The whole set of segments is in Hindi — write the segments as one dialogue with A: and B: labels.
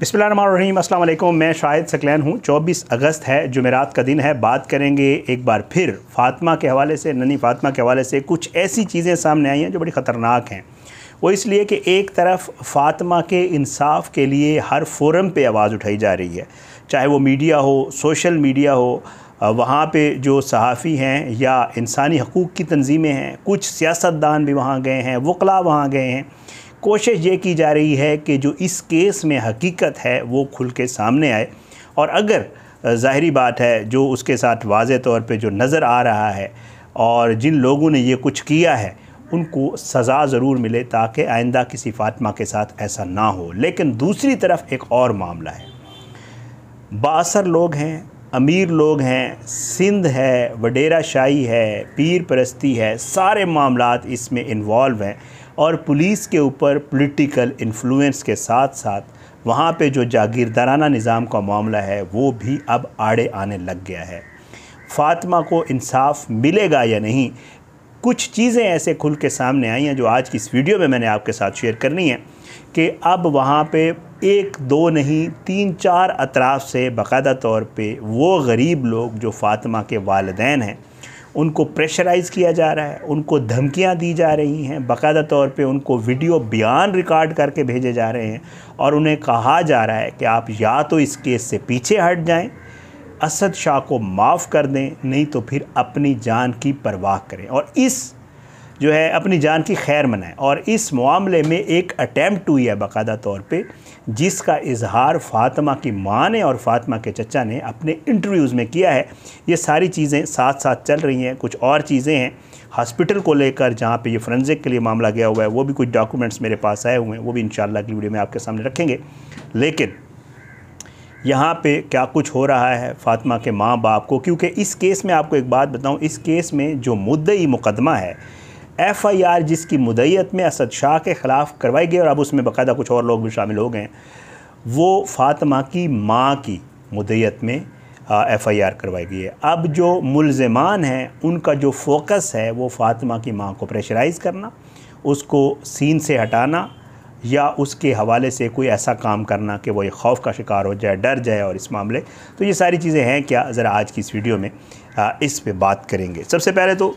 A: बिस्मिल्लाम अस्सलाम मैं शाहिद सकलैन हूँ 24 अगस्त है जुमेरात का दिन है बात करेंगे एक बार फिर फातिमा के हवाले से ननी फातिमा के हवाले से कुछ ऐसी चीज़ें सामने आई हैं जो बड़ी ख़तरनाक हैं वो इसलिए कि एक तरफ फातिमा के इंसाफ के लिए हर फोरम पे आवाज़ उठाई जा रही है चाहे वो मीडिया हो सोशल मीडिया हो वहाँ पे जो सहाफ़ी हैं या इंसानी हकूक़ की तंजीमें हैं कुछ सियासतदान भी वहाँ गए हैं वकला वहाँ गए हैं कोशिश ये की जा रही है कि जो इस केस में हकीकत है वो खुल के सामने आए और अगर ज़ाहरी बात है जो उसके साथ वाज तौर पर जो नज़र आ रहा है और जिन लोगों ने ये कुछ किया है उनको सज़ा ज़रूर मिले ताकि आइंदा किसी फातमा के साथ ऐसा ना हो लेकिन दूसरी तरफ एक और मामला है बासर लोग हैं अमीर लोग हैं सिंध है वडेरा शाही है पीर परस्ती है सारे मामला इसमें इन्वॉल्व हैं और पुलिस के ऊपर पॉलिटिकल इन्फ्लुएंस के साथ साथ वहाँ पे जो जागीरदाराना निज़ाम का मामला है वो भी अब आड़े आने लग गया है फातिमा को इंसाफ मिलेगा या नहीं कुछ चीज़ें ऐसे खुल के सामने आई हैं जो आज की इस वीडियो में मैंने आपके साथ शेयर करनी है कि अब वहाँ पे एक दो नहीं तीन चार अतराफ़ से बाकायदा तौर पे वो गरीब लोग जो फातिमा के वालदेन हैं उनको प्रेशराइज़ किया जा रहा है उनको धमकियां दी जा रही हैं बाकायदा तौर पे उनको वीडियो बयान रिकॉर्ड करके भेजे जा रहे हैं और उन्हें कहा जा रहा है कि आप या तो इस केस से पीछे हट जाएं असद शाह को माफ़ कर दें नहीं तो फिर अपनी जान की परवाह करें और इस जो है अपनी जान की खैर मनाएं और इस मामले में एक अटैम्प्ट हुई है बाकायदा तौर पे जिसका इजहार फातिमा की माँ ने और फातिमा के चचा ने अपने इंटरव्यूज़ में किया है ये सारी चीज़ें साथ साथ चल रही हैं कुछ और चीज़ें हैं हॉस्पिटल को लेकर जहाँ पे ये फ्रेंजिक के लिए मामला गया हुआ है वो भी कुछ डॉक्यूमेंट्स मेरे पास आए हुए हैं वो भी इन की वीडियो में आपके सामने रखेंगे लेकिन यहाँ पे क्या कुछ हो रहा है फातिमा के माँ बाप को क्योंकि इस केस में आपको एक बात बताऊँ इस केस में जो मुद्दई मुकदमा है एफ़ आई आर जिसकी मुदैत में असद शाह के ख़िलाफ़ करवाई गई और अब उसमें बाकायदा कुछ और लोग भी शामिल हो गए हैं वो फातिमा की माँ की मुदैत में एफ़ आई आर करवाई गई है अब जो मुलजमान हैं उनका जो फोकस है वो फ़ातिमा की माँ को प्रेशराइज़ करना उसको सीन से हटाना या उसके हवाले से कोई ऐसा काम करना कि वो एक खौफ का शिकार हो जाए डर जाए और इस मामले तो ये सारी चीज़ें हैं क्या ज़रा आज की इस वीडियो में इस पे बात करेंगे सबसे पहले तो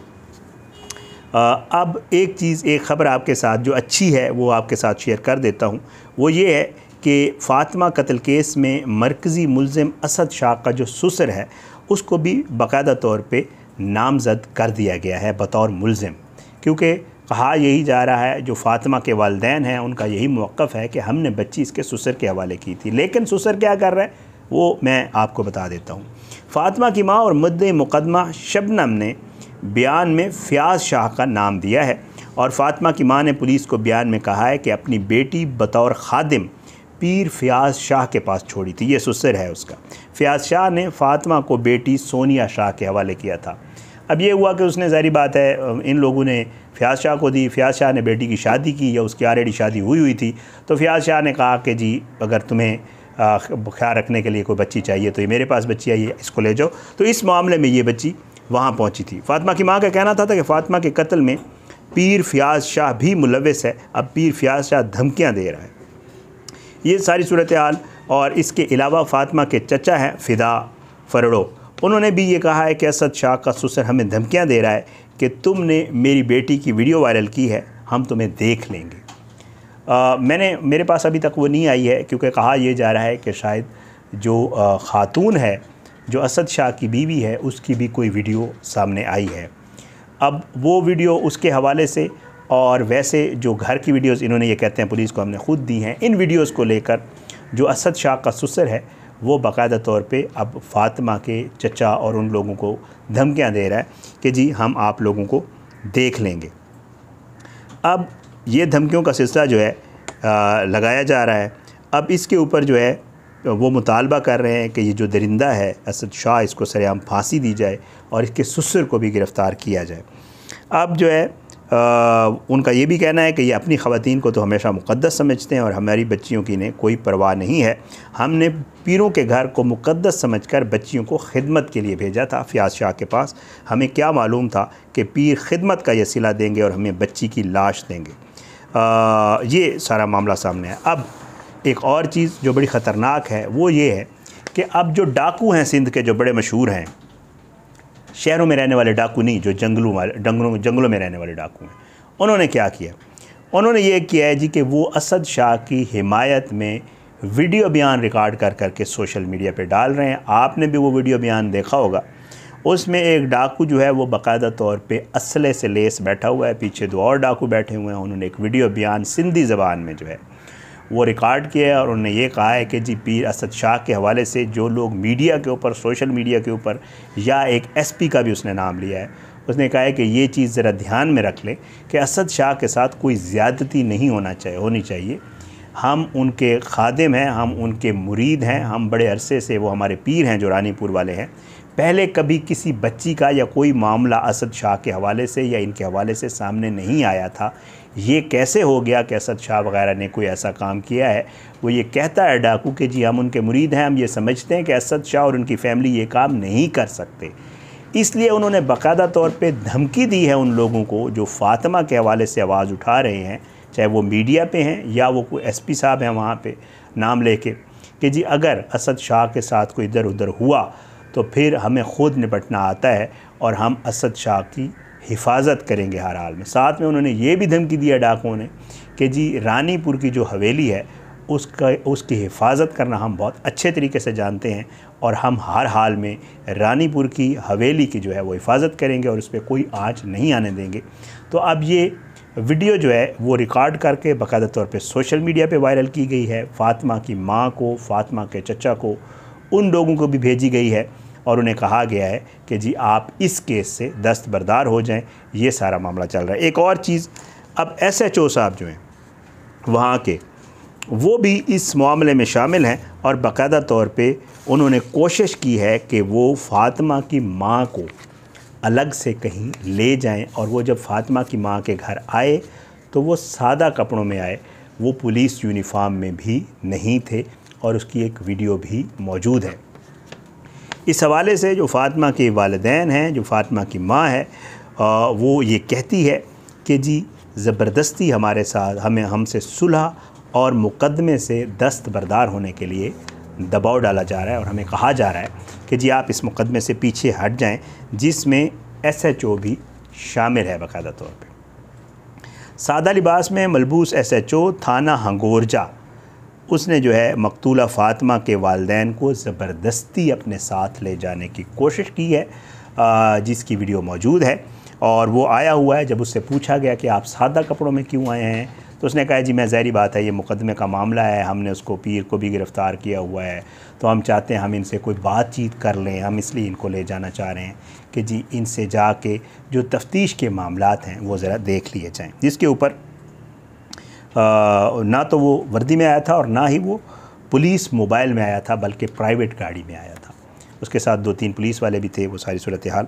A: अब एक चीज़ एक ख़बर आपके साथ जो अच्छी है वो आपके साथ शेयर कर देता हूँ वो ये है कि फ़ातिमा कत्ल केस में मरकज़ी मुलम असद शाह का जो सुसर है उसको भी बाकायदा तौर पर नामज़द कर दिया गया है बतौर मुलम क्योंकि कहा यही जा रहा है जो फातिमा के वालदेन हैं उनका यही मौक़ है कि हमने बच्ची इसके सुसर के हवाले की थी लेकिन सुसर क्या कर रहा है वो मैं आपको बता देता हूँ फातिमा की माँ और मद्द मुकदमा शबनम ने बयान में फ़याज़ शाह का नाम दिया है और फातिमा की मां ने पुलिस को बयान में कहा है कि अपनी बेटी बतौर खादिम पीर फ़याज़ शाह के पास छोड़ी थी ये सुसर है उसका फ़याज़ शाह ने फातिमा को बेटी सोनिया शाह के हवाले किया था अब ये हुआ कि उसने ज़ाहरी बात है इन लोगों ने फ़याज़ शाह को दी फ़याज़ शाह ने बेटी की शादी की या उसकी ऑलरेडी शादी हुई हुई थी तो फ़याज़ शाह ने कहा कि जी अगर तुम्हें ख्याल रखने के लिए कोई बच्ची चाहिए तो ये मेरे पास बच्ची आई है इसको ले जाओ तो इस मामले में ये बच्ची वहाँ पहुँची थी फातिमा की माँ का कहना था, था कि फ़ातिमा के कत्ल में पीर फयाज शाह भी मुलविस है अब पीर फयाज शाह धमकियाँ दे रहा है ये सारी सूरत हाल और इसके अलावा फ़ातिमा के चचा हैं फ़िदा फरड़ो उन्होंने भी ये कहा है कि असद शाह का सुसर हमें धमकियाँ दे रहा है कि तुमने मेरी बेटी की वीडियो वायरल की है हम तुम्हें देख लेंगे आ, मैंने मेरे पास अभी तक वो नहीं आई है क्योंकि कहा यह जा रहा है कि शायद जो ख़ातून है जो असद शाह की बीवी है उसकी भी कोई वीडियो सामने आई है अब वो वीडियो उसके हवाले से और वैसे जो घर की वीडियोस इन्होंने ये कहते हैं पुलिस को हमने खुद दी हैं इन वीडियोस को लेकर जो असद शाह का सुसर है वो बाकायदा तौर पे अब फातिमा के चचा और उन लोगों को धमकियां दे रहा है कि जी हम आप लोगों को देख लेंगे अब ये धमकियों का सिलसिला जो है आ, लगाया जा रहा है अब इसके ऊपर जो है वो मुतालबा कर रहे हैं कि ये जो दरिंदा है असद शाह इसको सरेआम फांसी दी जाए और इसके ससुर को भी गिरफ़्तार किया जाए अब जो है आ, उनका ये भी कहना है कि ये अपनी ख़वान को तो हमेशा मुक़दस समझते हैं और हमारी बच्चियों की ने कोई परवाह नहीं है हमने पीरों के घर को मुक़दस समझकर बच्चियों को खिदमत के लिए भेजा था फ़ियाज शाह के पास हमें क्या मालूम था कि पीर खिदमत का यह सिला देंगे और हमें बच्ची की लाश देंगे आ, ये सारा मामला सामने है अब एक और चीज़ जो बड़ी ख़तरनाक है वो ये है कि अब जो डाकू हैं सिंध के जो बड़े मशहूर हैं शहरों में रहने वाले डाकू नहीं जो जंगलों वाले जंगलों जंगलों में रहने वाले डाकू हैं उन्होंने क्या किया उन्होंने ये किया है जी कि वो असद शाह की हिमायत में वीडियो बयान रिकॉर्ड कर करके सोशल मीडिया पे डाल रहे हैं आपने भी वो वीडियो बयान देखा होगा उसमें एक डाकू जो है वो बाकायदा तौर पे असले से लेस बैठा हुआ है पीछे दो और डाकू बैठे हुए हैं उन्होंने एक वीडियो बयान सिंधी ज़बान में जो है वो रिकॉर्ड किया है और उन्होंने ये कहा है कि जी पीर असद शाह के हवाले से जो लोग मीडिया के ऊपर सोशल मीडिया के ऊपर या एक एसपी का भी उसने नाम लिया है उसने कहा है कि ये चीज़ ज़रा ध्यान में रख लें कि असद शाह के साथ कोई ज़्यादती नहीं होना चाहिए होनी चाहिए हम उनके खादिम हैं हम उनके मुरीद हैं हम बड़े अरसे से वो हमारे पीर हैं जो रानीपुर वाले हैं पहले कभी किसी बच्ची का या कोई मामला असद शाह के हवाले से या इनके हवाले से सामने नहीं आया था ये कैसे हो गया कि असद शाह वगैरह ने कोई ऐसा काम किया है वो ये कहता है डाकू कि जी हम उनके मुरीद हैं हम ये समझते हैं कि असद शाह और उनकी फैमिली ये काम नहीं कर सकते इसलिए उन्होंने बाकायदा तौर पर धमकी दी है उन लोगों को जो फातिमा के हवाले से आवाज़ उठा रहे हैं चाहे वो मीडिया पर हैं या वो कोई पी साहब हैं वहाँ पर नाम लेके कि जी अगर असद शाह के साथ कोई इधर उधर हुआ तो फिर हमें ख़ुद निपटना आता है और हम असद शाह की हिफाजत करेंगे हर हाल में साथ में उन्होंने ये भी धमकी दिया डाकुओं ने कि जी रानीपुर की जो हवेली है उसका उसकी हिफाजत करना हम बहुत अच्छे तरीके से जानते हैं और हम हर हाल में रानीपुर की हवेली की जो है वो हिफाजत करेंगे और उस पर कोई आँच नहीं आने देंगे तो अब ये वीडियो जो है वो रिकॉर्ड करके बाकायदा तौर पे सोशल मीडिया पे वायरल की गई है फातिमा की माँ को फातिमा के चचा को उन लोगों को भी भेजी गई है और उन्हें कहा गया है कि जी आप इस केस से दस्तबरदार हो जाएं ये सारा मामला चल रहा है एक और चीज़ अब एस एच ओ साहब जो हैं वहाँ के वो भी इस मामले में शामिल हैं और बाकायदा तौर पे उन्होंने कोशिश की है कि वो फातिमा की माँ को अलग से कहीं ले जाएं और वो जब फातिमा की माँ के घर आए तो वो सादा कपड़ों में आए वो पुलिस यूनिफाम में भी नहीं थे और उसकी एक वीडियो भी मौजूद है इस हवाले से जो फ़ातिमा के वालदेन हैं जो फ़ातिमा की माँ है आ, वो ये कहती है कि जी ज़बरदस्ती हमारे साथ हमें हमसे सुलह और मुकदमे से दस्तबरदार होने के लिए दबाव डाला जा रहा है और हमें कहा जा रहा है कि जी आप इस मुकदमे से पीछे हट जाएं जिसमें एस एच ओ भी शामिल है बाकायदा तौर पर सादा लिबास में मलबूस एस एच ओ थाना हंगोरजा उसने जो है मकतूला फातमा के वालदेन को ज़बरदस्ती अपने साथ ले जाने की कोशिश की है जिसकी वीडियो मौजूद है और वो आया हुआ है जब उससे पूछा गया कि आप सादा कपड़ों में क्यों आए हैं तो उसने कहा जी मैं जहरी बात है ये मुकदमे का मामला है हमने उसको पीर को भी गिरफ़्तार किया हुआ है तो हम चाहते हैं हम इनसे कोई बातचीत कर लें हम इसलिए इनको ले जाना चाह रहे हैं कि जी इनसे जाके जो तफ्तीश के मामला हैं वो ज़रा देख लिए जाएँ जिसके ऊपर ना तो वो वर्दी में आया था और ना ही वो पुलिस मोबाइल में आया था बल्कि प्राइवेट गाड़ी में आया था उसके साथ दो तीन पुलिस वाले भी थे वो सारी सूरत हाल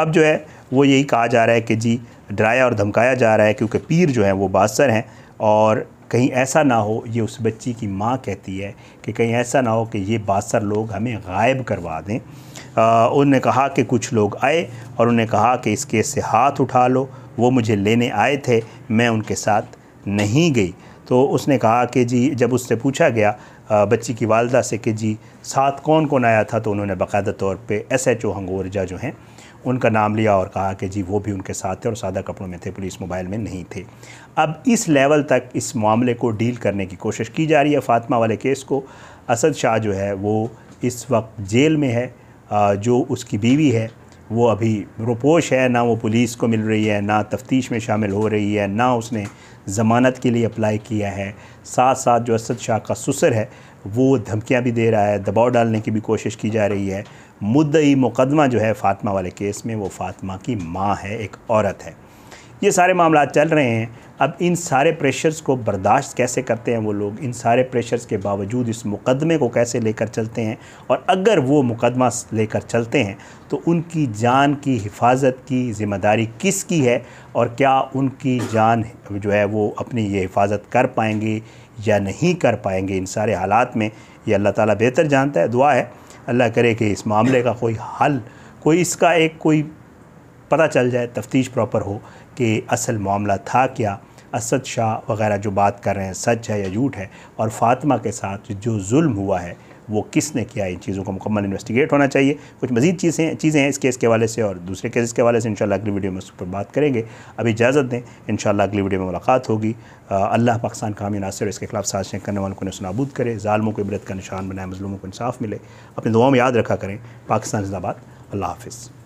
A: अब जो है वो यही कहा जा रहा है कि जी डराया और धमकाया जा रहा है क्योंकि पीर जो हैं वो बासर हैं और कहीं ऐसा ना हो ये उस बच्ची की माँ कहती है कि कहीं ऐसा ना हो कि ये बासर लोग हमें गायब करवा दें उन्होंने कहा कि कुछ लोग आए और उन्हें कहा कि इस केस से हाथ उठा लो वो मुझे लेने आए थे मैं उनके साथ नहीं गई तो उसने कहा कि जी जब उससे पूछा गया बच्ची की वालदा से कि जी साथ कौन कौन आया था तो उन्होंने बाकायदा तौर पे एस एच ओ हंगोरजा जो हैं उनका नाम लिया और कहा कि जी वो भी उनके साथ थे और सादा कपड़ों में थे पुलिस मोबाइल में नहीं थे अब इस लेवल तक इस मामले को डील करने की कोशिश की जा रही है फ़ातमा वाले केस को असद शाह जो है वो इस वक्त जेल में है जो उसकी बीवी है वो अभी रुपोश है ना वो पुलिस को मिल रही है ना तफ्तीश में शामिल हो रही है ना उसने ज़मानत के लिए अप्लाई किया है साथ साथ जो असद शाह का सुसर है वो धमकियाँ भी दे रहा है दबाव डालने की भी कोशिश की जा रही है मुद्दई मुकदमा जो है फातमा वाले केस में वो फातमा की माँ है एक औरत है ये सारे मामला चल रहे हैं अब इन सारे प्रेशर्स को बर्दाश्त कैसे करते हैं वो लोग इन सारे प्रेशर्स के बावजूद इस मुकदमे को कैसे लेकर चलते हैं और अगर वो मुकदमा लेकर चलते हैं तो उनकी जान की हिफाजत की ज़िम्मेदारी किसकी है और क्या उनकी जान जो है वो अपनी ये हिफाजत कर पाएंगे या नहीं कर पाएंगे इन सारे हालात में ये अल्लाह ताला बेहतर जानता है दुआ है अल्लाह करे कि इस मामले का कोई हल कोई इसका एक कोई पता चल जाए तफ्तीश प्रॉपर हो कि असल मामला था क्या असद शाह वगैरह जो बात कर रहे हैं सच है या झूठ है और फातिमा के साथ जो जुल्म हुआ है वो किसने किया इन चीज़ों को मुकम्मल इन्वेस्टिगेट होना चाहिए कुछ मजीद चीज़ें चीज़ें हैं इस केस के वाले से और दूसरे केसेस के वाले से इंशाल्लाह अगली वीडियो में उस पर बात करेंगे अभी इजाज़त दें इंशाल्लाह अगली वीडियो में मुलाकात होगी अल्लाह पाकिस्तान हमी नासिर इसके खिलाफ साजिशें करने वालों को नसनाबूद करे ालमों को इबरत का निशान बनाए मजलूमों को इंसाफ मिले अपने दुआओं में याद रखा करें पाकिस्तान जिंदाबाद अल्लाह हाफिज़